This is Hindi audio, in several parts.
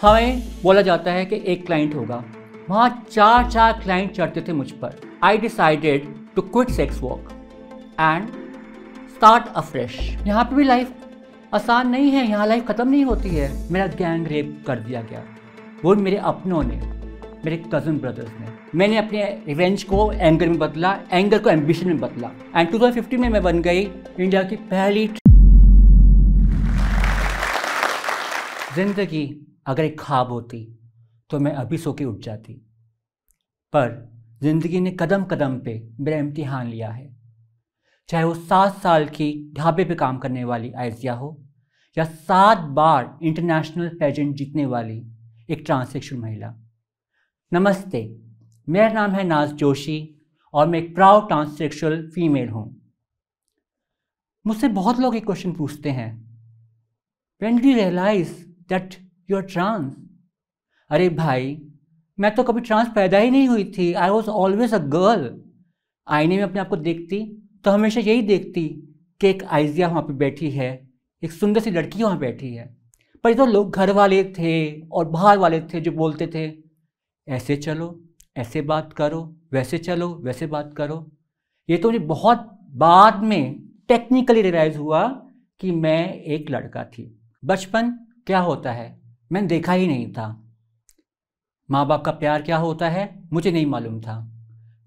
हमें बोला जाता है कि एक क्लाइंट होगा वहाँ चार चार क्लाइंट चढ़ते थे मुझ पर I decided to quit sex work and start afresh यहाँ पे भी लाइफ आसान नहीं है यहाँ लाइफ ख़त्म नहीं होती है मेरा गैंग रेप कर दिया गया वो मेरे अपनों ने मेरे कज़न ब्रदर्स ने मैंने अपने रिवेंज को एंगर में बदला एंगर को एम्बिशन में बदला एंड टू में मैं बन गई इंडिया की पहली जिंदगी अगर एक ख्वाब होती तो मैं अभी सो के उठ जाती पर ज़िंदगी ने कदम कदम पे मेरा इम्तिहान लिया है चाहे वो सात साल की ढाबे पे काम करने वाली आयजिया हो या सात बार इंटरनेशनल पेजेंट जीतने वाली एक ट्रांससेक्शुअल महिला नमस्ते मेरा नाम है नाज जोशी और मैं एक प्राउड ट्रांससेक्शुअल फीमेल हूँ मुझसे बहुत लोग एक क्वेश्चन पूछते हैं when do realize that you are trans अरे भाई मैं तो कभी ट्रांस पैदा ही नहीं हुई थी I was always a girl आईने में अपने आप को देखती तो हमेशा यही देखती कि एक आइजिया वहाँ पे बैठी है एक सुंदर सी लड़की वहाँ बैठी है पर तो लोग घर वाले थे और बाहर वाले थे जो बोलते थे ऐसे चलो ऐसे बात करो वैसे चलो वैसे बात करो ये तो मुझे बहुत बाद में टेक्निकली रियलाइज़ हुआ कि मैं एक लड़का थी बचपन क्या होता है मैंने देखा ही नहीं था माँ बाप का प्यार क्या होता है मुझे नहीं मालूम था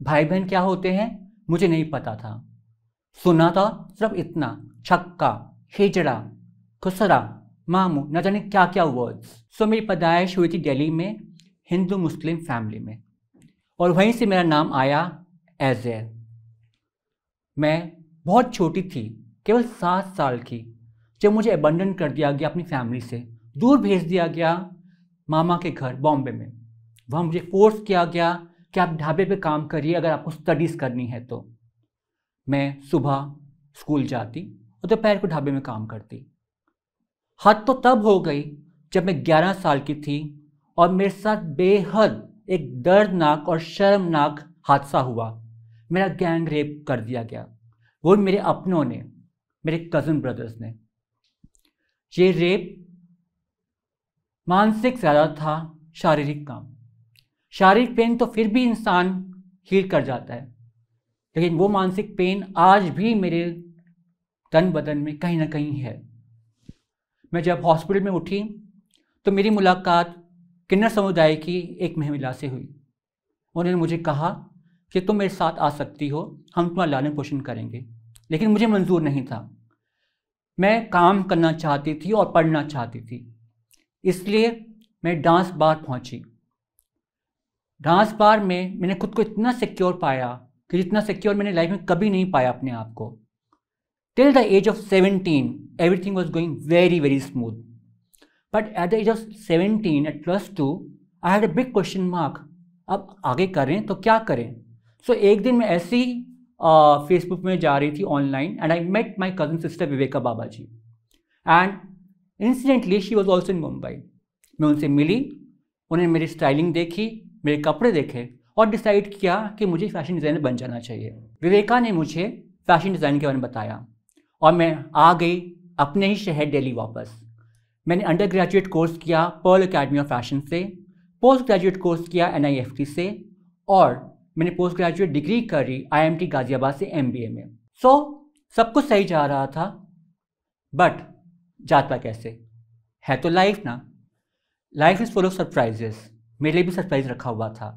भाई बहन क्या होते हैं मुझे नहीं पता था सुना था सिर्फ इतना छक्का हिजड़ा खुसरा मामू न जाने क्या क्या वर्ड्स सो मेरी पैदाइश हुई थी दिल्ली में हिंदू मुस्लिम फैमिली में और वहीं से मेरा नाम आया एजेर मैं बहुत छोटी थी केवल सात साल की जब मुझे अबंडन कर दिया गया अपनी फैमिली से दूर भेज दिया गया मामा के घर बॉम्बे में वहाँ मुझे फोर्स किया गया कि आप ढाबे पे काम करिए अगर आपको स्टडीज़ करनी है तो मैं सुबह स्कूल जाती और दोपहर को ढाबे में काम करती हद तो तब हो गई जब मैं 11 साल की थी और मेरे साथ बेहद एक दर्दनाक और शर्मनाक हादसा हुआ मेरा गैंग रेप कर दिया गया वो मेरे अपनों ने मेरे कज़न ब्रदर्स ने ये रेप मानसिक ज़्यादा था शारीरिक काम शारीरिक पेन तो फिर भी इंसान हील कर जाता है लेकिन वो मानसिक पेन आज भी मेरे तन बदन में कहीं ना कहीं है मैं जब हॉस्पिटल में उठी तो मेरी मुलाकात किन्नर समुदाय की एक महिला से हुई उन्होंने मुझे कहा कि तुम मेरे साथ आ सकती हो हम तुम्हारा लालन पोषण करेंगे लेकिन मुझे मंजूर नहीं था मैं काम करना चाहती थी और पढ़ना चाहती थी इसलिए मैं डांस बार पहुंची डांस बार में मैंने खुद को इतना सिक्योर पाया कि जितना सिक्योर मैंने लाइफ में कभी नहीं पाया अपने आप को till the age of seventeen everything was going very very smooth but at the age of seventeen at plus two I had a big question mark अब आगे करें तो क्या करें सो so, एक दिन मैं ऐसे ही फेसबुक में जा रही थी online and I met my cousin sister Viveka Baba ji and incidentally she was also in Mumbai मैं उनसे मिली उन्हें मेरी स्टाइलिंग देखी मेरे कपड़े देखे और डिसाइड किया कि मुझे फैशन डिज़ाइनर बन जाना चाहिए विवेका ने मुझे फैशन डिज़ाइन के बारे में बताया और मैं आ गई अपने ही शहर दिल्ली वापस मैंने अंडर ग्रेजुएट कोर्स किया पर्ल अकेडमी ऑफ फैशन से पोस्ट ग्रेजुएट कोर्स किया एन से और मैंने पोस्ट ग्रेजुएट डिग्री करी आई गाज़ियाबाद से एम में सो so, सब कुछ सही जा रहा था बट जाता कैसे है तो लाइफ ना life is full of surprises मेरे लिए भी सरप्राइज रखा हुआ था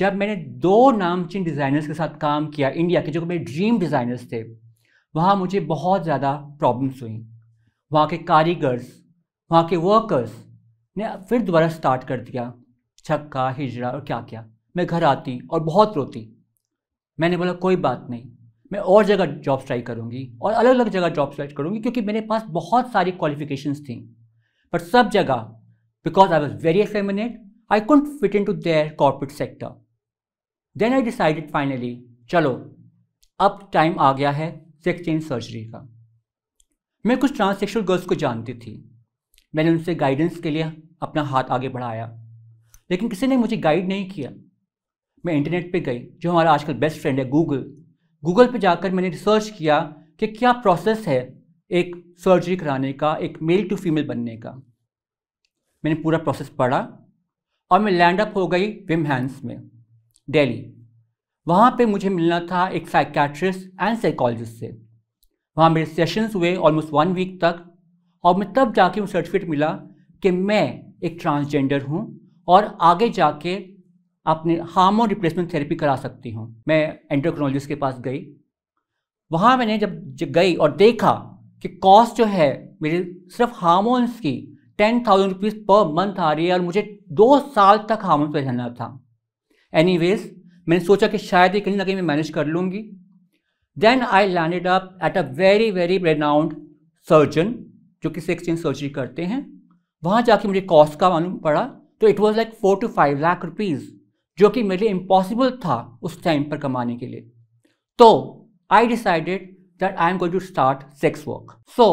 जब मैंने दो नामचीन डिज़ाइनर्स के साथ काम किया इंडिया के जो मेरे ड्रीम डिज़ाइनर्स थे वहाँ मुझे बहुत ज़्यादा प्रॉब्लम्स हुई वहाँ के कारीगर्स वहाँ के वर्कर्स ने फिर दोबारा स्टार्ट कर दिया छक्का हिजरा और क्या क्या मैं घर आती और बहुत रोती मैंने बोला कोई बात नहीं मैं और जगह जॉब ट्राई करूँगी और अलग अलग जगह जॉब ट्राई करूँगी क्योंकि मेरे पास बहुत सारी क्वालिफिकेशन थी बट सब जगह because I was very effeminate I can't fit into their corporate sector then I decided finally चलो अब टाइम आ गया है सेक्स चेंज सर्जरी का मैं कुछ ट्रांससेक्शुअल गर्ल्स को जानती थी मैंने उनसे गाइडेंस के लिए अपना हाथ आगे बढ़ाया लेकिन किसी ने मुझे गाइड नहीं किया मैं इंटरनेट पे गई जो हमारा आजकल बेस्ट फ्रेंड है गूगल गूगल पे जाकर मैंने रिसर्च किया कि क्या प्रोसेस है एक सर्जरी कराने का एक मेल टू फीमेल बनने का मैंने पूरा प्रोसेस पढ़ा और मैं लैंड अप हो गई विम हैंस में दिल्ली वहाँ पे मुझे मिलना था एक साइकेट्रिस्ट एंड साइकोलॉजिस्ट से वहाँ मेरे सेशंस हुए ऑलमोस्ट वन वीक तक और मैं तब जाके मुझे सर्टिफिकेट मिला कि मैं एक ट्रांसजेंडर हूँ और आगे जाके आपने हार्मोन रिप्लेसमेंट थेरेपी करा सकती हूँ मैं एंडोक्रोनोलॉजिस्ट के पास गई वहाँ मैंने जब, गई और देखा कि कॉस्ट जो है मेरे सिर्फ हार्मोन्स की ten thousand rupees per month आ रही है और मुझे दो साल तक हार्मोन पर रहना था एनी मैंने सोचा कि शायद ये कहीं ना कहीं मैं मैनेज कर लूँगी then I landed up at a very very renowned surgeon जो कि सेक्स चेंज सर्जरी करते हैं वहाँ जाके मुझे कॉस्ट का मालूम पड़ा तो it was like four to five lakh rupees जो कि मेरे लिए इम्पॉसिबल था उस टाइम पर कमाने के लिए तो I decided that I am going to start sex work so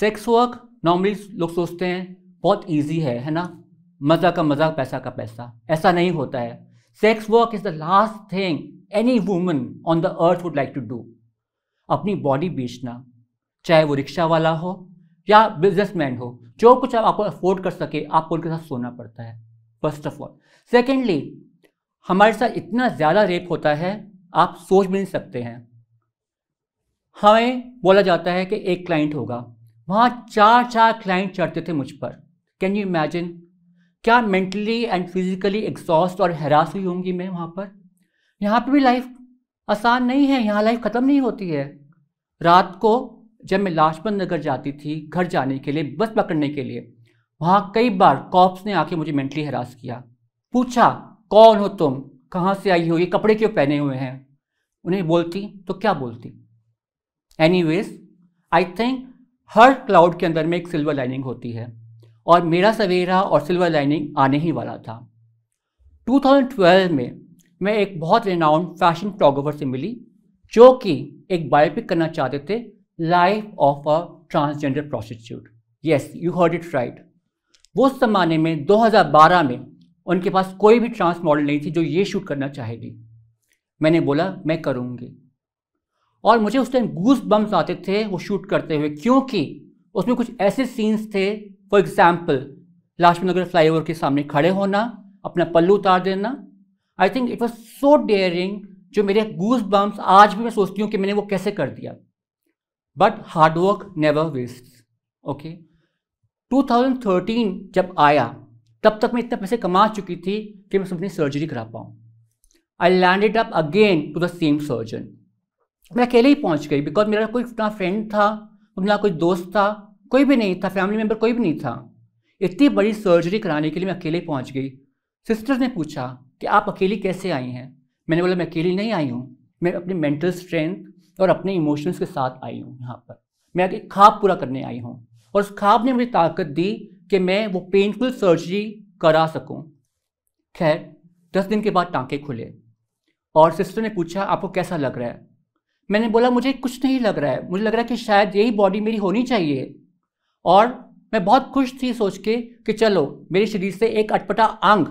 sex work normally लोग सोचते हैं बहुत ईजी है है ना मज़ा का मज़ा पैसा का पैसा ऐसा नहीं होता है sex work is the last thing any woman on the earth would like to do अपनी बॉडी बेचना चाहे वो रिक्शा वाला हो या बिजनेसमैन हो जो कुछ आप आपको अफोर्ड कर सके आपको उनके साथ सोना पड़ता है फर्स्ट ऑफ ऑल सेकेंडली हमारे साथ इतना ज़्यादा रेप होता है आप सोच भी नहीं सकते हैं हमें बोला जाता है कि एक क्लाइंट होगा वहां चार चार क्लाइंट चढ़ते थे मुझ पर कैन यू इमेजिन क्या मेंटली एंड फिजिकली एग्जॉस्ट और हरास हुई होंगी मैं वहां पर यहाँ पर भी लाइफ आसान नहीं है यहाँ लाइफ ख़त्म नहीं होती है रात को जब मैं लाजपत नगर जाती थी घर जाने के लिए बस पकड़ने के लिए वहां कई बार कॉप्स ने आके मुझे मेंटली हरास किया पूछा कौन हो तुम कहाँ से आई हो ये कपड़े क्यों पहने हुए हैं उन्हें बोलती तो क्या बोलती एनी वेज आई थिंक हर क्लाउड के अंदर में एक सिल्वर लाइनिंग होती है और मेरा सवेरा और सिल्वर लाइनिंग आने ही वाला था 2012 में मैं एक बहुत रिनाउंड फैशन फोटोग्राफर से मिली जो कि एक बायोपिक करना चाहते थे life of a transgender prostitute yes you heard it right वो उस ज़माने में 2012 में उनके पास कोई भी ट्रांस मॉडल नहीं थी जो ये शूट करना चाहेगी मैंने बोला मैं करूँगी और मुझे उस टाइम गूस बम्स आते थे वो शूट करते हुए क्योंकि उसमें कुछ ऐसे सीन्स थे for example Lajpat Nagar fly के सामने खड़े होना अपना पल्लू उतार देना I think it was so daring जो मेरे गूस बम्स आज भी मैं सोचती हूँ कि मैंने वो कैसे कर दिया but hard work never waste okay 2013 जब आया तब तक मैं इतने पैसे कमा चुकी थी कि मैं अपनी सर्जरी करा पाऊँ I landed up again to the same surgeon मैं अकेले ही पहुँच गई बिकॉज मेरा कोई अपना फ्रेंड था अपना कोई दोस्त था कोई भी नहीं था फैमिली मेम्बर कोई भी नहीं था इतनी बड़ी सर्जरी कराने के लिए मैं अकेले पहुँच गई सिस्टर्स ने पूछा कि आप अकेली कैसे आई हैं मैंने बोला मैं अकेली नहीं आई हूँ मैं अपनी मेंटल स्ट्रेंथ और अपने इमोशंस के साथ आई हूँ यहाँ पर मैं एक ख्वाब पूरा करने आई हूँ और उस ख्वाब ने मुझे ताकत दी कि मैं वो पेनफुल सर्जरी करा सकूं। खैर दस दिन के बाद टाँके खुले और सिस्टर ने पूछा आपको कैसा लग रहा है मैंने बोला मुझे कुछ नहीं लग रहा है मुझे लग रहा है कि शायद यही बॉडी मेरी होनी चाहिए और मैं बहुत खुश थी सोच के कि चलो मेरे शरीर से एक अटपटा अंग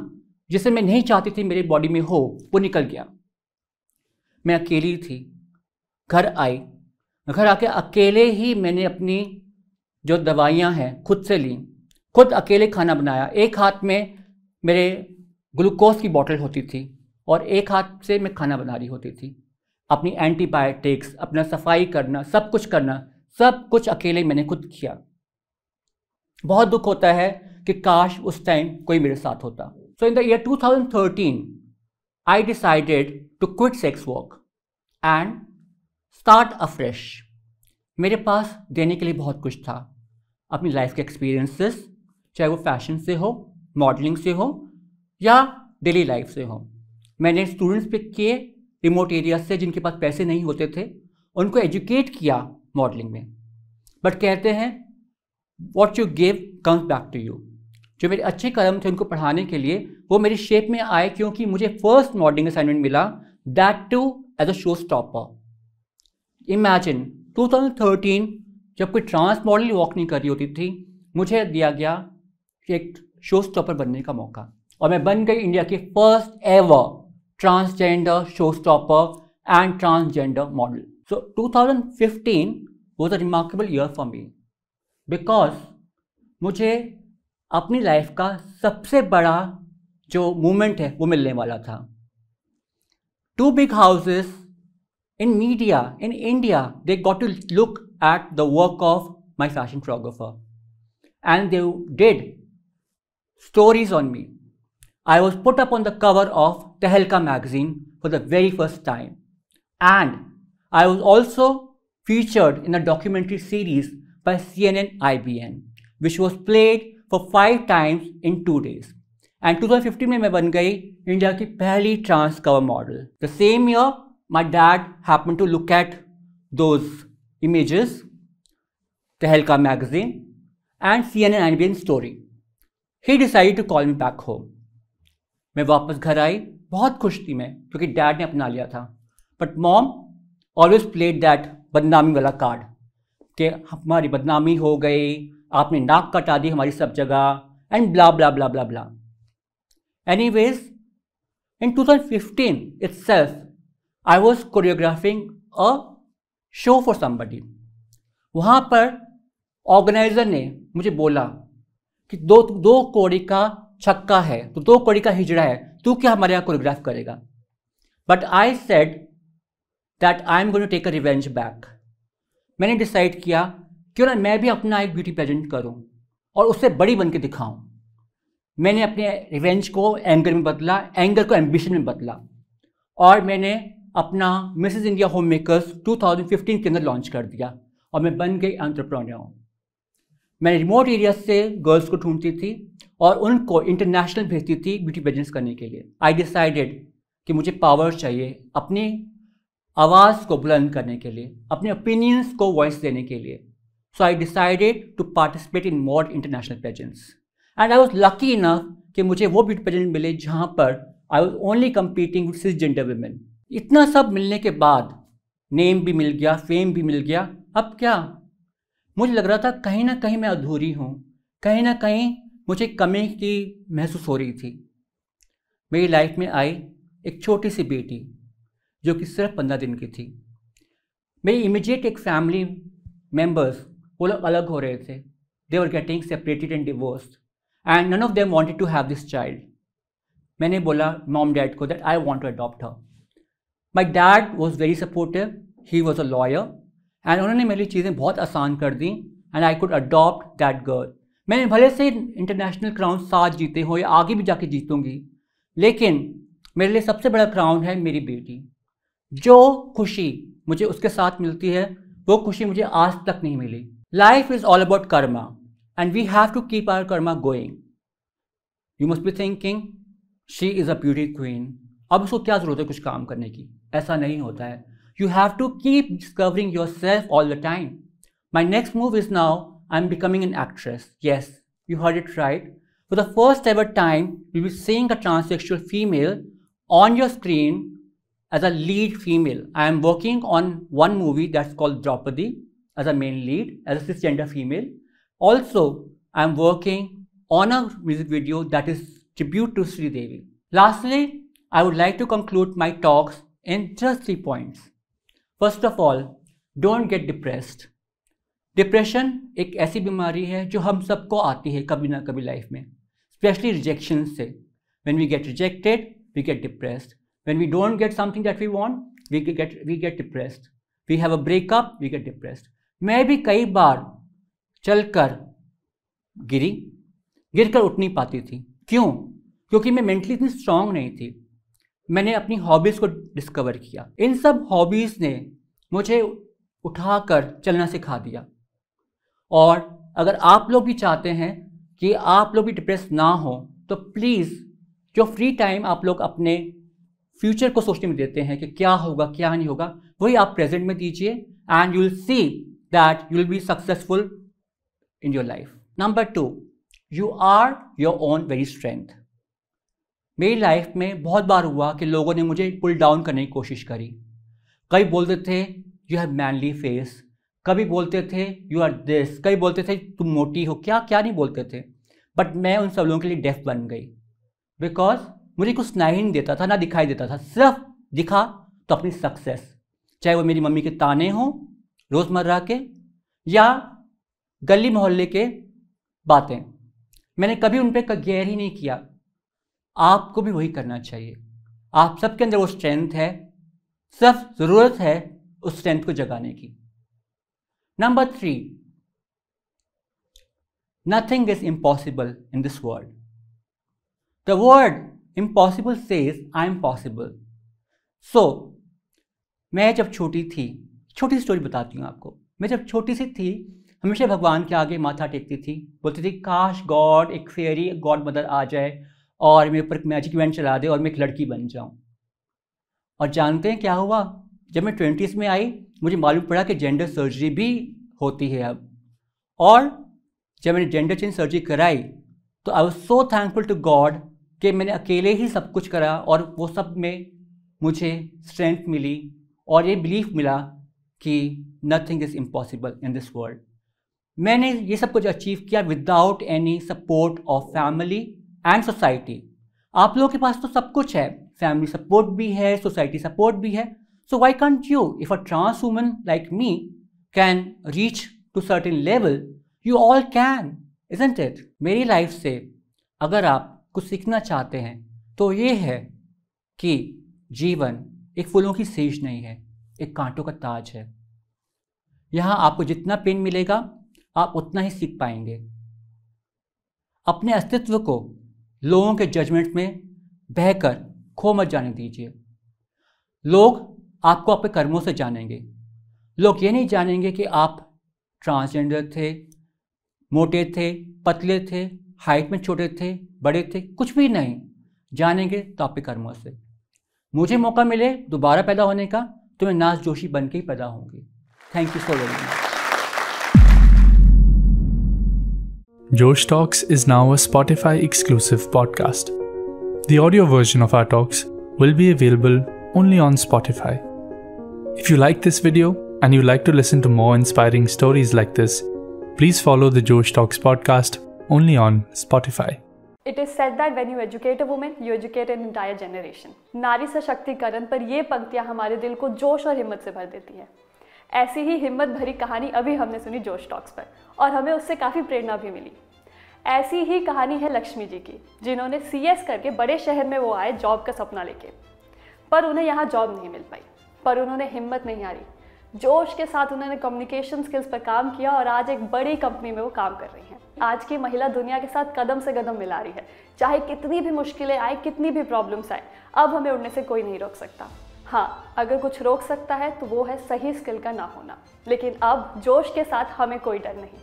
जिसे मैं नहीं चाहती थी मेरे बॉडी में हो वो निकल गया मैं अकेली थी घर आई घर आके अकेले ही मैंने अपनी जो दवाइयाँ हैं खुद से ली खुद अकेले खाना बनाया एक हाथ में मेरे ग्लूकोज की बॉटल होती थी और एक हाथ से मैं खाना बना रही होती थी अपनी एंटीबायोटिक्स अपना सफाई करना सब कुछ करना सब कुछ अकेले मैंने खुद किया बहुत दुख होता है कि काश उस टाइम कोई मेरे साथ होता so in the year 2013 I decided to quit sex work and start afresh मेरे पास देने के लिए बहुत कुछ था अपनी लाइफ के एक्सपीरियंसेस चाहे वो फैशन से हो मॉडलिंग से हो या डेली लाइफ से हो मैंने स्टूडेंट्स पे किए रिमोट एरिया से जिनके पास पैसे नहीं होते थे उनको एजुकेट किया मॉडलिंग में बट कहते हैं what you give comes back to you जो मेरे अच्छे कदम थे उनको पढ़ाने के लिए वो मेरी शेप में आए क्योंकि मुझे फर्स्ट मॉडलिंग असाइनमेंट मिला that too as a show stopper imagine 2013 जब कोई ट्रांस मॉडल वॉक नहीं कर रही होती थी मुझे दिया गया एक शो स्टॉपर बनने का मौका और मैं बन गई इंडिया की first ever transgender show stopper and transgender model so 2015 was a remarkable year for me because मुझे अपनी लाइफ का सबसे बड़ा जो मूवमेंट है वो मिलने वाला था two big houses in media in India they got to look at the work of my fashion photographer. And they did stories on me. I was put up on the cover of Tehelka magazine for the very first time. And I was also featured in a documentary series by CNN IBN, which was played for five times in two days. And 2015 में मैं बन गई इंडिया की पहली trans cover model the same year my dad happen to look images, Tehelka magazine, and CNN Anbian story. He decided to call me back home. मैं वापस घर आई बहुत खुश थी मैं क्योंकि डैड ने अपना लिया था but mom always played that बदनामी वाला कार्ड कि हमारी बदनामी हो गई आपने नाक कटा दी हमारी सब जगह and blah blah blah blah blah anyways in two thousand fifteen itself I was choreographing a show for somebody वहाँ पर ऑर्गेनाइजर ने मुझे बोला कि दो दो कोड़ी का छक्का है तो दो कोड़ी का हिजड़ा है तू क्या हमारे यहाँ कोरियोग्राफ करेगा but I said that I am going to take a revenge back मैंने डिसाइड किया क्यों ना मैं भी अपना एक ब्यूटी प्रेजेंट करूँ और उससे बड़ी बन के दिखाऊँ मैंने अपने रिवेंज को एंगर में बदला एंगर को एम्बिशन में बदला और मैंने अपना मिसेज इंडिया होम मेकर्स के अंदर लॉन्च कर दिया और मैं बन गई एंट्रप्रेन्योर मैं रिमोट एरिया से गर्ल्स को ढूंढती थी और उनको इंटरनेशनल भेजती थी ब्यूटी बिजनेस करने के लिए आई डिसाइडेड कि मुझे पावर चाहिए अपनी आवाज़ को बुलंद करने के लिए अपने ओपिनियंस को वॉइस देने के लिए so I decided to participate in mod international pageants and I was lucky enough कि मुझे वो ब्यूटी पेजेंट मिले जहाँ पर I was only competing with cisgender women इतना सब मिलने के बाद नेम भी मिल गया फेम भी मिल गया अब क्या मुझे लग रहा था कहीं ना कहीं मैं अधूरी हूँ कहीं ना कहीं मुझे कमी की महसूस हो रही थी मेरी लाइफ में आई एक छोटी सी बेटी जो कि सिर्फ पंद्रह दिन की थी मेरी इमिजिएट एक फैमिली मेम्बर्स वो लोग अलग हो रहे थे they were getting separated and divorced and none of them wanted to have this child मैंने बोला मॉम डैड को that I want to adopt her my dad was very supportive he was a lawyer and उन्होंने मेरी चीज़ें बहुत आसान कर दी and I could adopt that girl मैंने भले से इंटरनेशनल क्राउन साथ जीते हो या आगे भी जाके जीतूंगी लेकिन मेरे लिए सबसे बड़ा क्राउन है मेरी बेटी जो खुशी मुझे उसके साथ मिलती है वो खुशी मुझे आज तक नहीं मिली life is all about karma and we have to keep our karma going you must be thinking she is a beauty queen अब उसको क्या ज़रूरत है कुछ काम करने की ऐसा नहीं होता है you have to keep discovering yourself all the time my next move is now I am becoming an actress yes you heard it right for the first ever time you be seeing a transsexual female on your screen as a lead female. I am working on one movie that's called Draupadi as a main lead, as a cisgender female. Also, I am working on a music video that is tribute to Sri Devi. Lastly, I would like to conclude my talks And just three points. First of all don't get depressed depression एक ऐसी बीमारी है जो हम सबको आती है कभी ना कभी लाइफ में स्पेशली रिजेक्शन से when we get rejected we get depressed when we don't get something that we want we get we get depressed we have a breakup we get depressed मैं भी कई बार चलकर गिरी गिर कर उठ नहीं पाती थी क्यों क्योंकि मैं मेंटली इतनी स्ट्रांग नहीं थी मैंने अपनी हॉबीज़ को डिस्कवर किया इन सब हॉबीज़ ने मुझे उठाकर चलना सिखा दिया और अगर आप लोग भी चाहते हैं कि आप लोग भी डिप्रेस ना हो तो प्लीज़ जो फ्री टाइम आप लोग अपने फ्यूचर को सोचने में देते हैं कि क्या होगा क्या नहीं होगा वही आप प्रेजेंट में दीजिए and you will see that you will be successful in your life number two you are your own very strength मेरी लाइफ में बहुत बार हुआ कि लोगों ने मुझे पुल डाउन करने की कोशिश करी कई बोलते थे यू हैव मैनली फेस कभी बोलते थे यू आर दिस कई बोलते थे तुम मोटी हो क्या क्या नहीं बोलते थे बट मैं उन सब लोगों के लिए डेफ बन गई बिकॉज मुझे कुछ ही नहीं देता था ना दिखाई देता था सिर्फ दिखा तो अपनी सक्सेस चाहे वो मेरी मम्मी के ताने हों रोज़मर्रा के या गली मोहल्ले के बातें मैंने कभी उन पर गैर ही नहीं किया आपको भी वही करना चाहिए आप सबके अंदर वो स्ट्रेंथ है सिर्फ ज़रूरत है उस स्ट्रेंथ को जगाने की number three is impossible in this world the word impossible से is I am possible so मैं जब छोटी थी छोटी स्टोरी बताती हूँ आपको मैं जब छोटी सी थी हमेशा भगवान के आगे माथा टेकती थी बोलती थी काश गॉड एक फेरी गॉड मदर आ जाए और मेरे ऊपर एक मैजिक इवेंट चला दे और मैं एक लड़की बन जाऊँ और जानते हैं क्या हुआ जब मैं ट्वेंटीज़ में आई मुझे मालूम पड़ा कि जेंडर सर्जरी भी होती है अब और जब मैंने जेंडर चेंज सर्जरी कराई तो I was so thankful to God कि मैंने अकेले ही सब कुछ करा और वो सब में मुझे स्ट्रेंथ मिली और ये बिलीफ मिला कि nothing is impossible in this world मैंने ये सब कुछ अचीव किया without any support of family and society आप लोगों के पास तो सब कुछ है फैमिली सपोर्ट भी है सोसाइटी सपोर्ट भी है so why can't you if a trans woman like me can reach to certain level you all can isn't it मेरी लाइफ से अगर आप कुछ सीखना चाहते हैं तो ये है कि जीवन एक फूलों की सीज नहीं है एक कांटों का ताज है यहाँ आपको जितना पेन मिलेगा आप उतना ही सीख पाएंगे अपने अस्तित्व को लोगों के जजमेंट में बहकर खो मत जाने दीजिए लोग आपको आपके कर्मों से जानेंगे लोग ये नहीं जानेंगे कि आप ट्रांसजेंडर थे मोटे थे पतले थे हाइट में छोटे थे बड़े थे कुछ भी नहीं जानेंगे तो आपके कर्मों से मुझे मौका मिले दोबारा पैदा होने का तो मैं नाज जोशी बन के ही पैदा होंगी thank you so very much Josh Talks is now a Spotify exclusive podcast. The audio version of our talks will be available only on Spotify. If you like this video and you like to listen to more inspiring stories like this, please follow the Josh Talks podcast only on Spotify. It is said that when you educate a woman, you educate an entire generation. नारी सशक्तिकरण पर ये पंक्तियाँ हमारे दिल को जोश और हिम्मत से भर देती है ऐसी ही हिम्मत भरी कहानी अभी हमने सुनी जोश टॉक्स पर और हमें उससे काफ़ी प्रेरणा भी मिली ऐसी ही कहानी है लक्ष्मी जी की जिन्होंने सी करके बड़े शहर में वो आए जॉब का सपना लेके पर उन्हें यहाँ जॉब नहीं मिल पाई पर उन्होंने हिम्मत नहीं हारी जोश के साथ उन्होंने कम्युनिकेशन स्किल्स पर काम किया और आज एक बड़ी कंपनी में वो काम कर रही हैं आज की महिला दुनिया के साथ कदम से कदम मिला रही है चाहे कितनी भी मुश्किलें आए कितनी भी प्रॉब्लम्स आए अब हमें उड़ने से कोई नहीं रोक सकता हाँ अगर कुछ रोक सकता है तो वो है सही स्किल का ना होना लेकिन अब जोश के साथ हमें कोई डर नहीं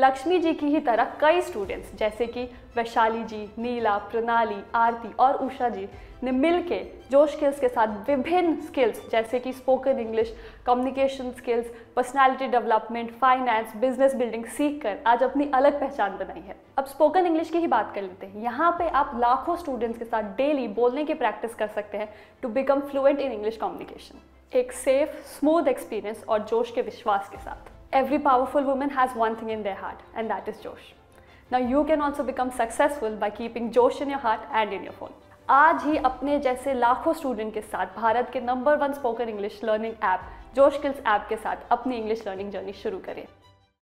लक्ष्मी जी की ही तरह कई स्टूडेंट्स जैसे कि वैशाली जी नीला प्रणाली आरती और उषा जी ने मिलके जोश स्किल्स के साथ विभिन्न स्किल्स जैसे कि spoken English communication skills personality development finance business building सीख कर आज अपनी अलग पहचान बनाई है अब स्पोकन इंग्लिश की ही बात कर लेते हैं यहाँ पे आप लाखों स्टूडेंट्स के साथ डेली बोलने की प्रैक्टिस कर सकते हैं to become fluent in English communication एक सेफ स्मूथ एक्सपीरियंस और जोश के विश्वास के साथ every powerful women has one thing in their heart and that is Josh now you can also become successful by keeping Josh in your heart and in your phone आज ही अपने जैसे लाखों स्टूडेंट के साथ भारत के number one spoken English learning app Josh Skills app के साथ अपनी इंग्लिश लर्निंग जर्नी शुरू करें